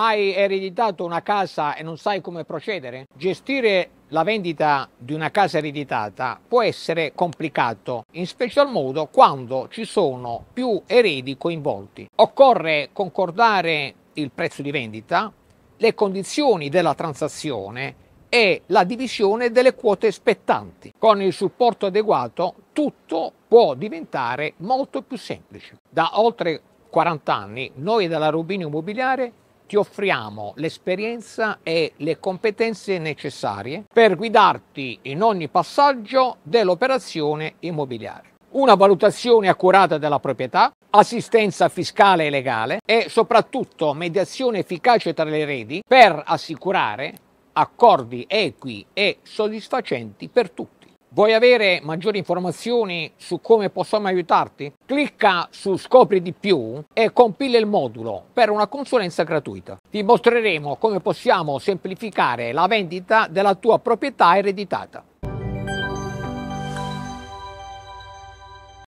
hai ereditato una casa e non sai come procedere? Gestire la vendita di una casa ereditata può essere complicato, in special modo quando ci sono più eredi coinvolti. Occorre concordare il prezzo di vendita, le condizioni della transazione e la divisione delle quote spettanti. Con il supporto adeguato tutto può diventare molto più semplice. Da oltre 40 anni noi della Rubino Immobiliare ti offriamo l'esperienza e le competenze necessarie per guidarti in ogni passaggio dell'operazione immobiliare. Una valutazione accurata della proprietà, assistenza fiscale e legale e soprattutto mediazione efficace tra le reti per assicurare accordi equi e soddisfacenti per tutti. Vuoi avere maggiori informazioni su come possiamo aiutarti? Clicca su Scopri di più e compila il modulo per una consulenza gratuita. Ti mostreremo come possiamo semplificare la vendita della tua proprietà ereditata.